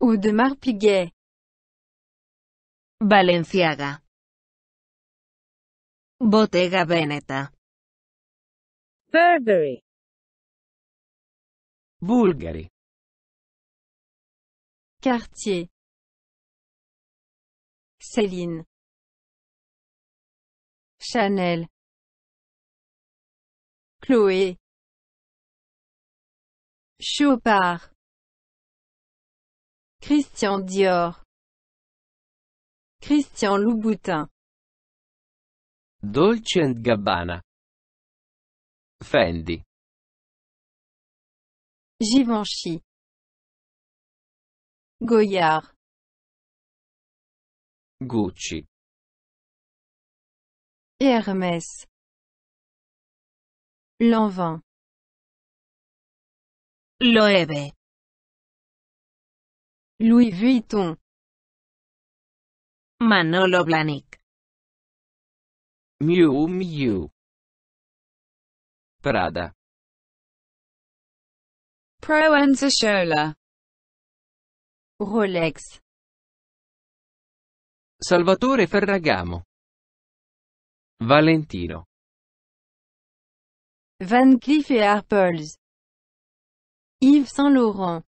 de Piguet. Balenciaga. Bottega Veneta. Burberry. Bulgari. Cartier. Céline. Chanel. Chloé. Chopard. Christian Dior Christian Louboutin Dolce Gabbana Fendi Givenchy Goyard Gucci Hermès Lanvin Loewe Louis Vuitton. Manolo Blahnik. Miu Miu. Prada. Proenza Schola. Rolex. Salvatore Ferragamo. Valentino. Van Cleef et Arpels. Yves Saint Laurent.